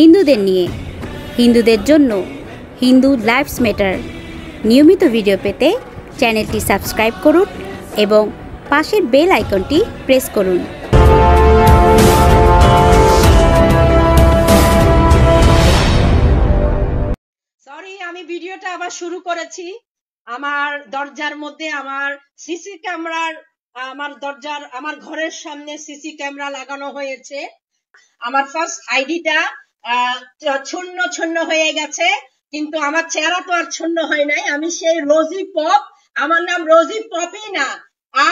হিন্দুদের নিয়ে হিন্দুদের জন্য হিন্দু লাইফস ম্যাটার নিয়মিত ভিডিও পেতে চ্যানেলটি সাবস্ক্রাইব করুন এবং পাশের বেল আইকনটি প্রেস করুন সরি আমি ভিডিওটা আবার শুরু করেছি আমার দরজার মধ্যে আমার সিসি ক্যামেরার আমার দরজার আমার ঘরের সামনে সিসি ক্যামেরা লাগানো হয়েছে আমার ফার্স্ট আইডিটা ছন্ন ছন্ন হয়ে গেছে কিন্তু আমার চেহারা তো আর ছন্ন হয় নাই আমি সেই রোজি পপ আমার নাম রোজি পপি না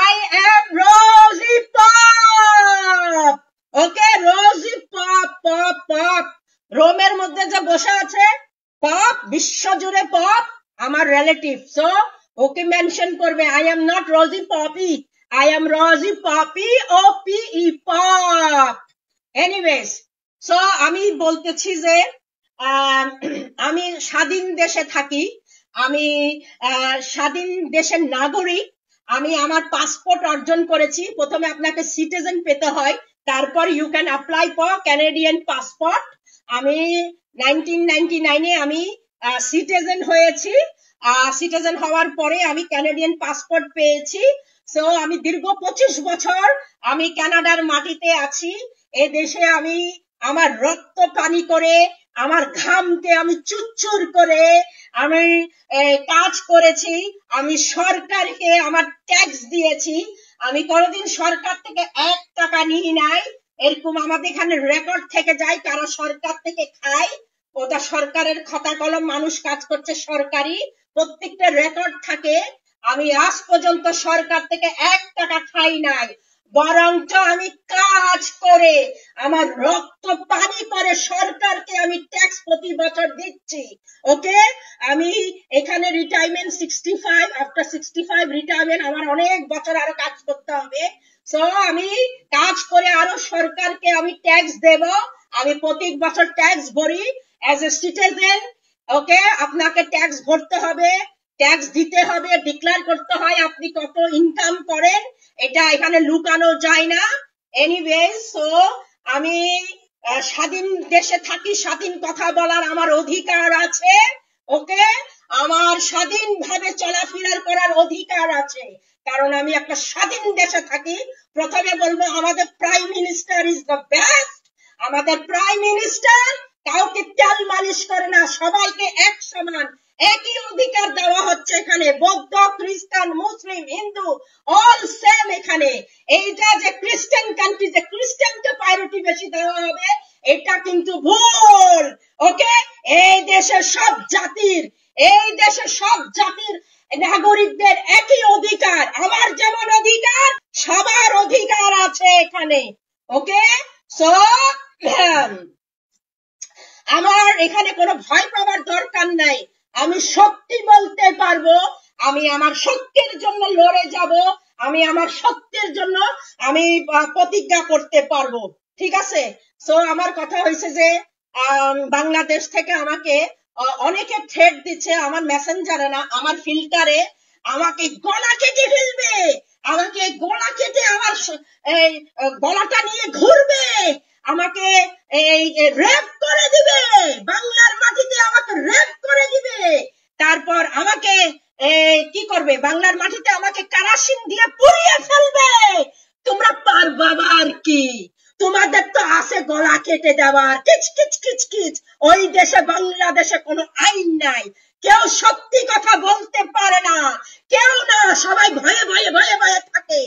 I am Rosie Pop okay Rosie Pop Pop Pop রোমের মধ্যে যে বসে আছে পপ বিশ্ব জুড়ে পপ আমার রিলেটিভ সো ওকে মেনশন করবে I am not Rosie Poppy I am Rosie Poppy O P E Pop anyways so আমি বলতেছি যে আমি স্বাধীন দেশে থাকি আমি স্বাধীন দেশের নাগরিক আমি আমার পাসপোর্ট অর্জন করেছি প্রথমে আপনাকে সিটিজেন পেতে হয় তারপর you can apply for Canadian passport আমি নাইনটিন নাইনটি আমি সিটিজেন হয়েছি সিটিজেন হওয়ার পরে আমি ক্যানাডিয়ান পাসপোর্ট পেয়েছি সো আমি দীর্ঘ পঁচিশ বছর আমি কানাডার মাটিতে আছি এ দেশে আমি আমার রক্ত পানি করে আমার ঘামকে আমি চুচ্চুর করে আমি কাজ করেছি আমি সরকারকে আমার ট্যাক্স দিয়েছি আমি কোনোদিন সরকার থেকে এক টাকা নিই নাই এরকম আমাদের এখানে রেকর্ড থেকে যায় কারা সরকার থেকে খায় ওটা সরকারের খাতা কলম মানুষ কাজ করছে সরকারি প্রত্যেকটা রেকর্ড থাকে আমি আজ পর্যন্ত সরকার থেকে এক টাকা খাই নাই বরঞ্চ আমি কাজ করে আমার রক্ত পানি করে সরকারকে আমি ট্যাক্স প্রতি বছর দিচ্ছি ওকে আমি এখানে রিটায়ারমেন্ট 65 আফটার 65 রিটায়ারমেন্ট আমার অনেক বছর আরো কাজ করতে হবে সো আমি কাজ করে আরো সরকারকে আমি ট্যাক্স দেব আমি প্রতি বছর ট্যাক্স ভরি অ্যাজ এ সিটিজেন ওকে আপনাকে ট্যাক্স ভরতে হবে ট্যাক্স দিতে হবে ডিক্লেয়ার করতে হয় আপনি কত ইনকাম করেন এটা এখানে লুকানো যায় না এনিওয়ে সো আমি স্বাধীন দেশে থাকি স্বাধীন কথা বলার আমার অধিকার আছে ওকে আমার স্বাধীনভাবে চলাফেরার করার অধিকার আছে কারণ আমি একটা স্বাধীন দেশে থাকি প্রথমে বলবো আমাদের prime minister is the best আমাদের প্রাইম মিনিস্টার কাউকে তেল মালিশ করে না সবাইকে এক সমান একই অধিকার দেওয়া হচ্ছে এখানে বৌদ্ধ খ্রিস্টান মুসলিম হিন্দু অল সেম এখানে এইটা যে খ্রিস্টান কান্ট্রি যে খ্রিস্টানকে প্রায়োরিটি বেশি দেওয়া হবে এটা কিন্তু ভুল ওকে এই দেশের সব জাতির এই দেশের সব জাতির নাগরিকদের একই অধিকার আমার যেমন অধিকার সবার অধিকার আছে এখানে ওকে সো আমার এখানে কোনো ভয় পাওয়ার দরকার নাই আমি সত্যি বলতে পারবো আমি আমার সত্যের জন্য লড়ে যাব আমি আমার সত্যের জন্য আমি প্রতিজ্ঞা করতে পারবো ঠিক আছে সো আমার কথা হয়েছে যে বাংলাদেশ থেকে আমাকে অনেকে থ্রেট দিচ্ছে আমার মেসেঞ্জারে না আমার ফিল্টারে আমাকে গলা কেটে ফেলবে আমাকে গলা কেটে আমার এই গলাটা নিয়ে ঘুরবে আমাকে এই র‍্যাপ করে দিবে বাংলার মাটিতে আমাকে র‍্যাপ করে দিবে তারপর আমাকে কি করবে বাংলার মাটিতে আমাকে কারাসিন দিয়ে পুড়িয়ে ফেলবে তোমরা পারবা আর কি তোমাদের তো আছে গলা কেটে দেওয়ার কিচ কিচ কিচ কিচ ওই দেশে বাংলাদেশে কোনো আইন নাই কেউ সত্যি কথা বলতে পারে না কেউ না সবাই ভয়ে ভয়ে ভয়ে ভয়ে থাকে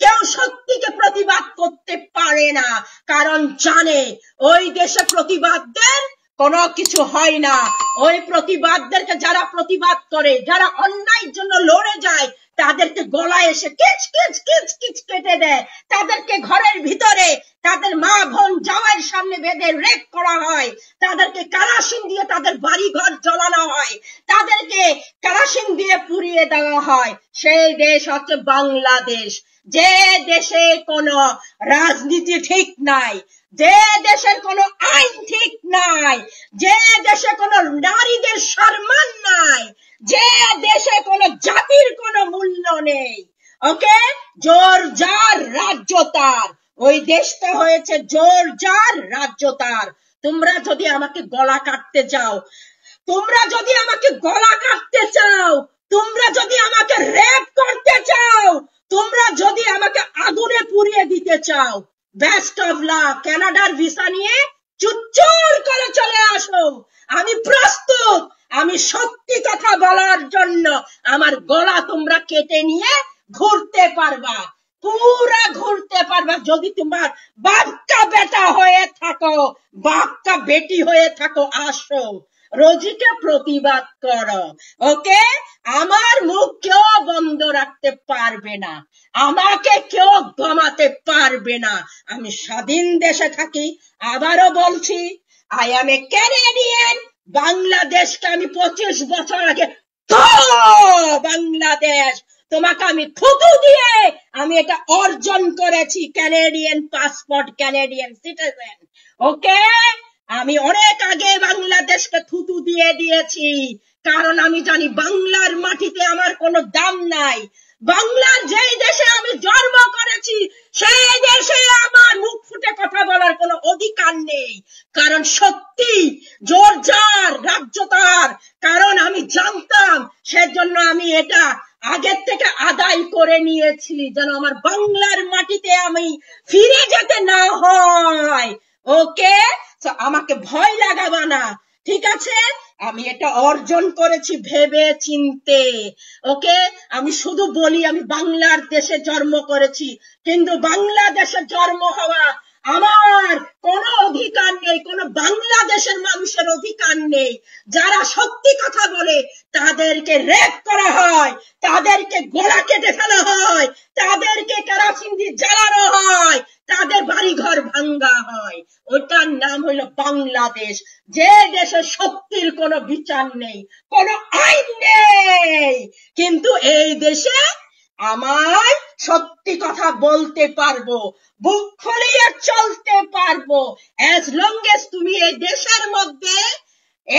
কেউ সত্যিকে প্রতিবাদ করতে পারে না কারণ জানে ওই দেশে প্রতিবাদদের কোনো কিছু হয় না ওই প্রতিবাদদেরকে যারা প্রতিবাদ করে যারা অন্যায়ের জন্য লড়ে যায় তাদেরকে গলায় এসে কিচ কিচ কিচ কিচ কেটে দেয় তাদেরকে ঘরের ভিতরে তাদের মা বোন জামাইয়ের সামনে বেঁধে রেপ করা হয় তাদেরকে কারাসিন দিয়ে তাদের বাড়ি ঘর জ্বলানো হয় তাদেরকে কারাসিন দিয়ে পুড়িয়ে দেওয়া হয় সেই দেশ হচ্ছে বাংলাদেশ যে দেশে কোন রাজনীতি ঠিক নাই যে দেশের কোন আইন ঠিক নাই যে দেশে কোন নারীদের সম্মান নাই যে দেশে কোন জাতির কোন মূল্য নেই ওকে জোর যার রাজ্য তার ওই দেশটা হয়েছে জোর জার রাজ্য তার তোমরা যদি আমাকে গলা কাটতে চাও তোমরা যদি আমাকে গলা কাটতে চাও তোমরা যদি আমাকে রেপ করতে চাও তোমরা যদি আমাকে আগুনে পুড়িয়ে দিতে চাও বেস্ট অফ লাক ক্যানাডার ভিসা নিয়ে চুচ্চুর করে চলে আসো আমি প্রস্তুত আমি সত্যি কথা বলার জন্য আমার গলা তোমরা কেটে নিয়ে ঘুরতে পারবা পুরা ঘুরতে আমরা যদি তোমার বাপকা বেটা হয়ে থাকো বাপকা বেটি হয়ে থাকো আসো রোজিকে প্রতিবাদ করো ওকে আমার মুখ কেউ বন্ধ রাখতে পারবে না আমাকে কেউ গমাতে পারবে না আমি স্বাধীন দেশে থাকি আবারও বলছি আই এম এ ক্যানেডিয়ান বাংলাদেশকে আমি পঁচিশ বছর আগে বাংলাদেশ তোমাকে আমি থুতু দিয়ে আমি এটা অর্জন করেছি Canadian passport Canadian citizen okay আমি অনেক আগে বাংলাদেশকে থুতু দিয়ে দিয়েছি কারণ আমি জানি বাংলার মাটিতে আমার কোনো দাম নাই বাংলার যে দেশে আমি জন্ম করেছি সেই দেশে আমার মুখ ফুটে কথা বলার কোনো অধিকার নেই কারণ সত্যি জোর জোরজার রাজ্যতার কারণ আমি জানতাম সেজন্য আমি এটা আগের থেকে আদায় করে নিয়েছি যেন আমার বাংলার মাটিতে আমি ফিরে যেতে না হয় ওকে আমাকে ভয় লাগাবা না ঠিক আছে আমি এটা অর্জন করেছি ভেবে চিনতে ওকে আমি শুধু বলি আমি বাংলার দেশে জন্ম করেছি কিন্তু বাংলাদেশে জন্ম হওয়া আমার কোন অধিকার নেই কোন বাংলাদেশের মানুষের অধিকার নেই যারা সত্যি কথা বলে তাদেরকে রেপ করা হয় তাদেরকে গোলা কেটে ফেলা হয় তাদেরকে কেরাসিন দিয়ে জ্বালানো হয় তাদের বাড়িঘর ভাঙ্গা হয় ওটার নাম হলো বাংলাদেশ যে দেশে সত্যির কোনো বিচার নেই কোনো আইন নেই কিন্তু এই দেশে আমার সত্যি কথা বলতে পারবো বুক খুলিয়ে চলতে পারবো অ্যাজ লং এস তুমি এই দেশের মধ্যে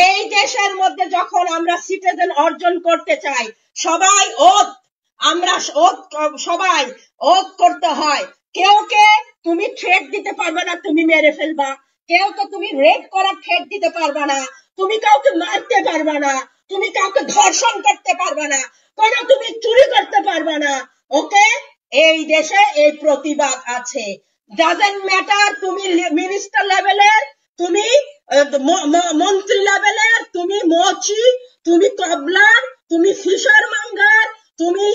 এই দেশের মধ্যে যখন আমরা সিটিজেন অর্জন করতে চাই সবাই ওত আমরা ওত সবাই ওত করতে হয় কেউ কে তুমি থ্রেট দিতে পারবে না তুমি মেরে ফেলবা কেউ তো তুমি রেড করা থ্রেট দিতে পারবা না তুমি কাউকে মারতে পারবা না তুমি কাউকে ধর্ষণ করতে পারবে না কোন তুমি চুরি করতে পারবে না ওকে এই দেশে এই প্রতিবাদ আছে ডাজেন্ট ম্যাটার তুমি মিনিস্টার লেভেলের তুমি মন্ত্রী লেভেলের তুমি মচি তুমি তবলার তুমি ফিশার মাঙ্গার তুমি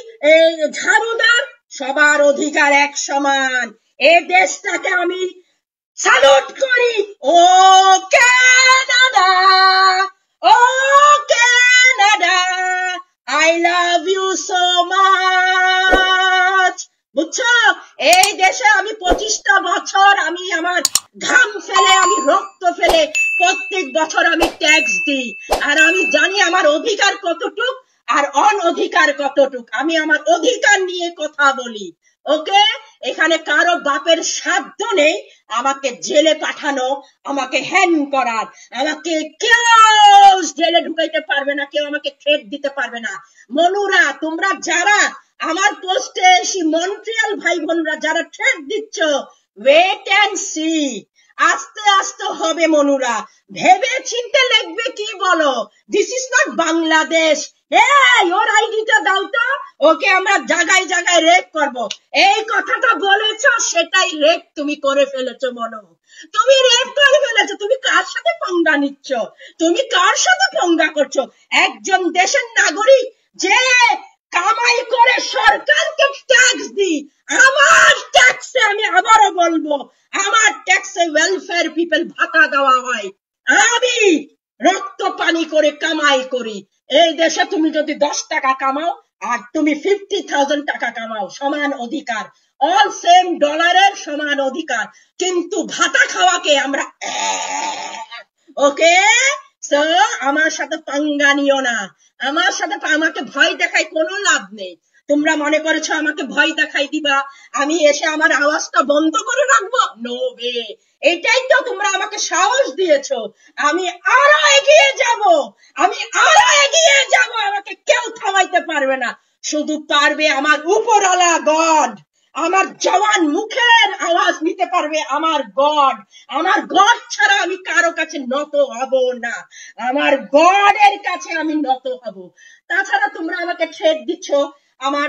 ঝাড়ুদার সবার অধিকার এক সমান এ দেশটাকে আমি স্যালুট করি ও কে দাদা ও কে Canada. I love you so much. বুঝছো এই দেশে আমি পঁচিশটা বছর আমি আমার ঘাম ফেলে আমি রক্ত ফেলে প্রত্যেক বছর আমি ট্যাক্স দিই আর আমি জানি আমার অধিকার কতটুক আর অন অধিকার কতটুক আমি আমার অধিকার নিয়ে কথা বলি ওকে এখানে কারো বাপের সাধ্য নেই আমাকে জেলে পাঠানো আমাকে হ্যান করার আমাকে কেউ জেলে ঢুকাইতে পারবে না কেউ আমাকে থ্রেট দিতে পারবে না মনুরা তোমরা যারা আমার পোস্টে এসে মন্ট্রিয়াল ভাই বোনরা যারা থ্রেট দিচ্ছ ওয়েট অ্যান্ড সি আস্তে আস্তে হবে মনুরা ভেবে চিনতে লিখবে কি বলো দিস ইজ নট বাংলাদেশ এই ওর আইডিটা দাও তো ওকে আমরা জায়গায় জায়গায় রেপ করব এই কথাটা বলেছো সেটাই রেপ তুমি করে ফেলেছো মনো তুমি রেপ করে ফেলেছো তুমি কার সাথে পঙ্গা নিচ্ছ তুমি কার সাথে পঙ্গা করছো একজন দেশের নাগরিক যে কামাই করে সরকারকে ট্যাক্স দি আমার ট্যাক্সে আমি আবারও বলবো আমার ট্যাক্সে ওয়েলফেয়ার পিপল ভাতা দেওয়া হয় আমি রক্ত পানি করে কামাই করি এই দেশে তুমি যদি দশ টাকা কামাও আর তুমি ফিফটি থাউজেন্ড টাকা কামাও সমান অধিকার অল সেম ডলারের সমান অধিকার কিন্তু ভাতা খাওয়াকে আমরা ওকে আমার সাথে পাঙ্গা নিও না আমার সাথে আমাকে ভয় দেখায় কোনো লাভ নেই তোমরা মনে করেছ আমাকে ভয় দেখাই দিবা আমি এসে আমার আওয়াজটা বন্ধ করে রাখবো নো ওয়ে এটাই তো তোমরা আমাকে সাহস দিয়েছ আমি আরো এগিয়ে যাব আমি আরো এগিয়ে যাব আমাকে কেউ থামাইতে পারবে না শুধু পারবে আমার উপরওয়ালা গড আমার জওয়ান মুখের আওয়াজ নিতে পারবে আমার গড আমার গড ছাড়া আমি কারো কাছে নত হব না আমার গডের কাছে আমি নত হব তাছাড়া তোমরা আমাকে ঠেট দিচ্ছ আমার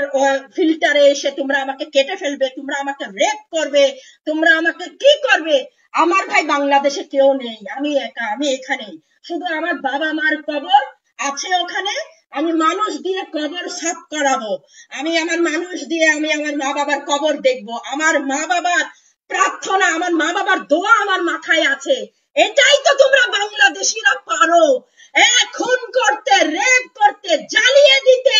ফিল্টারে এসে তোমরা আমাকে কেটে ফেলবে তোমরা আমাকে রেপ করবে তোমরা আমাকে কি করবে আমার ভাই বাংলাদেশে কেউ নেই আমি একা আমি এখানে শুধু আমার বাবা মার কবর আছে ওখানে আমি মানুষ দিয়ে কবর সাফ করাবো আমি আমার মানুষ দিয়ে আমি আমার মা বাবার কবর দেখব আমার মা বাবার প্রার্থনা আমার মা বাবার দোয়া আমার মাথায় আছে এটাই তো তোমরা বাংলাদেশিরা পারো খুন করতে রেপ করতে জ্বালিয়ে দিতে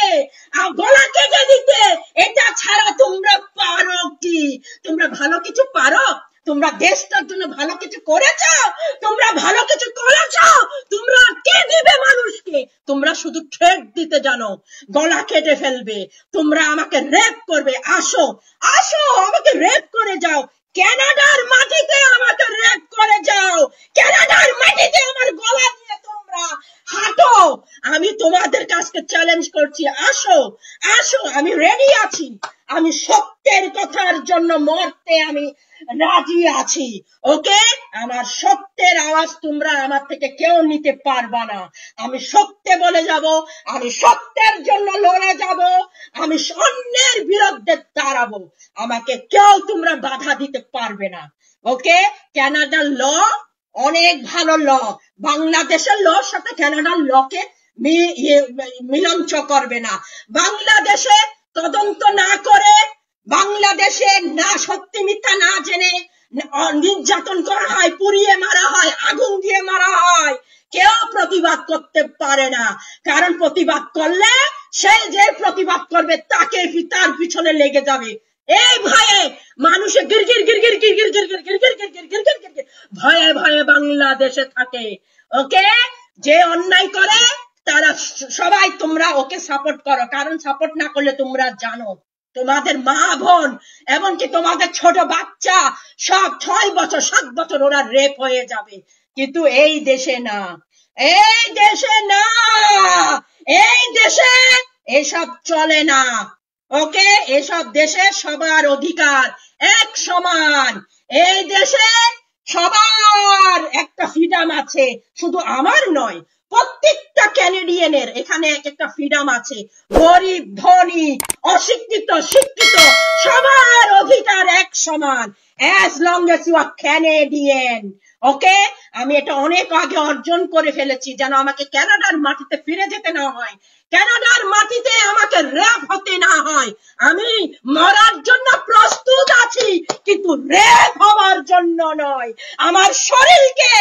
গলা কেটে দিতে এটা ছাড়া তোমরা পারো কি তোমরা ভালো কিছু পারো তোমরা দেশটার জন্য ভালো কিছু করেছ তোমরা ভালো কিছু করেছ তোমরা কে দিবে মানুষকে তোমরা শুধু ঠেক দিতে জানো গলা কেটে ফেলবে তোমরা আমাকে রেপ করবে আসো আসো আমাকে রেপ করে যাও আমি রেডি আছি আমি সত্যের কথার জন্য মরতে আমি রাজি আছি ওকে আমার সত্যের আওয়াজ তোমরা আমার থেকে কেউ নিতে পারবা না আমি সত্যে বলে যাব আমি সত্যের জন্য লড়ে যাব আমি অন্যের বিরুদ্ধে দাঁড়াবো আমাকে কেউ তোমরা বাধা দিতে পারবে না ওকে ক্যানাডার ল অনেক ভালো ল বাংলাদেশের ল সাথে ক্যানাডার লকে মিলঞ্চ করবে না বাংলাদেশে তদন্ত না করে বাংলাদেশে না সত্যি মিথ্যা না জেনে নির্যাতন করা হয় পুড়িয়ে মারা হয় আগুন দিয়ে মারা হয় কেউ প্রতিবাদ করতে পারে না কারণ প্রতিবাদ করলে সে যে প্রতিবাদ করবে তাকে তার পিছনে লেগে যাবে এই ভয়ে মানুষে গিরগির গিরগির গিরগির গিরগির গিরগির গিরগির গিরগির গিরগির ভয়ে ভয়ে বাংলাদেশে থাকে ওকে যে অন্যায় করে তারা সবাই তোমরা ওকে সাপোর্ট করো কারণ সাপোর্ট না করলে তোমরা জানো তোমাদের মা বোন এমনকি তোমাদের ছোট বাচ্চা সব ছয় বছর সাত বছর ওরা রেপ হয়ে যাবে কিন্তু এই দেশে না এই দেশে না এই দেশে এসব চলে না ওকে এসব দেশে সবার অধিকার এক সমান এই দেশে সবার একটা ফ্রিডম আছে শুধু আমার নয় প্রত্যেকটা ক্যানেডিয়ানের এখানে এক একটা ফ্রিডম আছে গরিব ধনী অশিক্ষিত শিক্ষিত সবার অধিকার এক সমান as long as you are Canadian okay আমি এটা অনেক আগে অর্জন করে ফেলেছি যেন আমাকে কানাডার মাটিতে ফিরে যেতে না হয় কানাডার মাটিতে আমাকে রেপ হতে না হয় আমি মরার জন্য প্রস্তুত আছি কিন্তু রেপ হওয়ার জন্য নয় আমার শরীরকে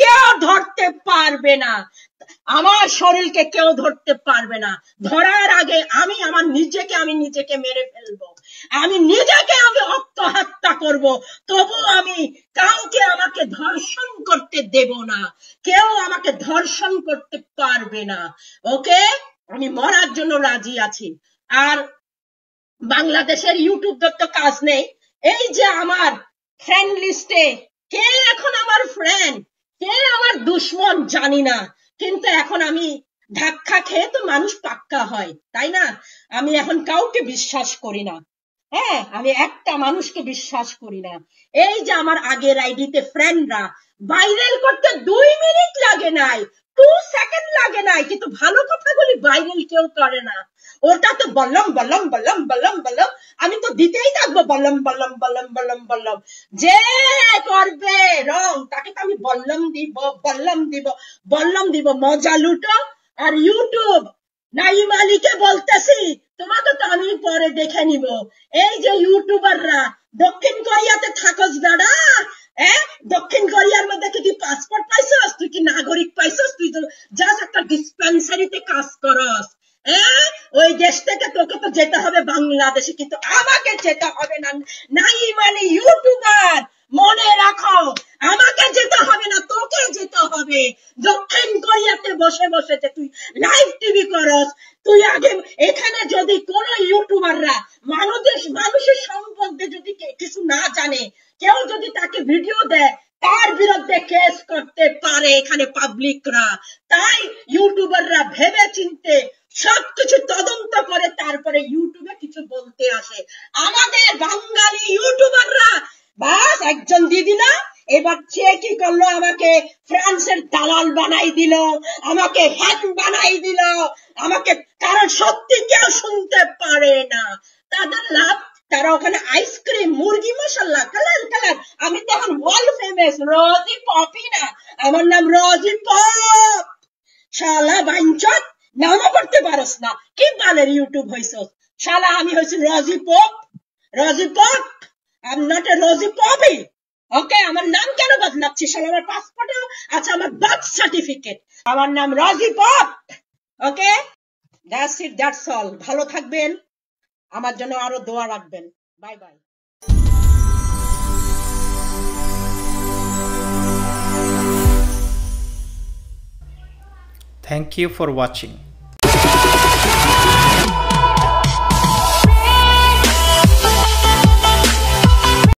কেউ ধরতে পারবে না আমার শরীরকে কেউ ধরতে পারবে না ধরার আগে আমি আমার নিজেকে আমি নিজেকে মেরে ফেলবো আমি নিজেকে আমি আত্মহত্যা করব তবু আমি কাউকে আমাকে ধর্ষণ করতে দেব না কেউ আমাকে ধর্ষণ করতে পারবে না ওকে আমি মরার জন্য রাজি আছি আর বাংলাদেশের ইউটিউব দত্ত কাজ নেই এই যে আমার ফ্রেন্ড লিস্টে কে এখন আমার ফ্রেন্ড কে আমার দুশ্মন জানি না কিন্তু এখন আমি ধাক্কা খেয়ে তো মানুষ পাক্কা হয় তাই না আমি এখন কাউকে বিশ্বাস করি না হ্যাঁ আমি একটা মানুষকে বিশ্বাস করি না এই যে আমার আগের আইডিতে ফ্রেন্ডরা ভাইরাল করতে দুই মিনিট লাগে নাই টু সেকেন্ড লাগে কিন্তু ভালো কথাগুলি ভাইরাল কেউ করে না ওটা তো আমি তো দিতেই থাকবো যে করবে রং তাকে তো আমি বললাম দিব বললাম দিব বললাম দিব মজা লুটো আর ইউটিউব নাইম আলীকে বলতেছি তোমাকে তো আমি পরে দেখে নিব এই যে ইউটিউবাররা দক্ষিণ কোরিয়াতে থাকোস দাঁড়া হ্যাঁ দক্ষিণ কোরিয়ার মধ্যে তুই কি পাসপোর্ট পাইছস তুই কি নাগরিক পাইছস তুই তো জাস্ট একটা ডিসপেন্সারিতে কাজ করস ওই দেশ থেকে তোকে তো যেতে হবে বাংলাদেশে কিন্তু আমাকে যেতে হবে না নাই মানে ইউটিউবার একজন দিদি না এবার সে কি করলো আমাকে ফ্রান্সের দালাল বানাই দিল আমাকে হ্যাক বানাই দিল আমাকে কারণ সত্যি কেউ শুনতে পারে না তাদের লাভ তারা ওখানে আইসক্রিম মুরগি মশলা কালার কালার আমি তো এখন ওয়ার্ল্ড ফেমাস রজি পপি না আমার নাম রজি পপ শালা বাঞ্চত নামও করতে পারস না কি বানের ইউটিউব হয়েছ শালা আমি হয়েছি Rosie Pop Rosie Pop I am not a Rosie Poppy okay আমার নাম কেন বদলাচ্ছিস আমার পাসপোর্টে আছে আমার বার্থ সার্টিফিকেট আমার নাম Rosie Pop okay that's it that's all ভালো থাকবেন আমার জন্য আরো দোয়া রাখবেন bye bye Thank you for watching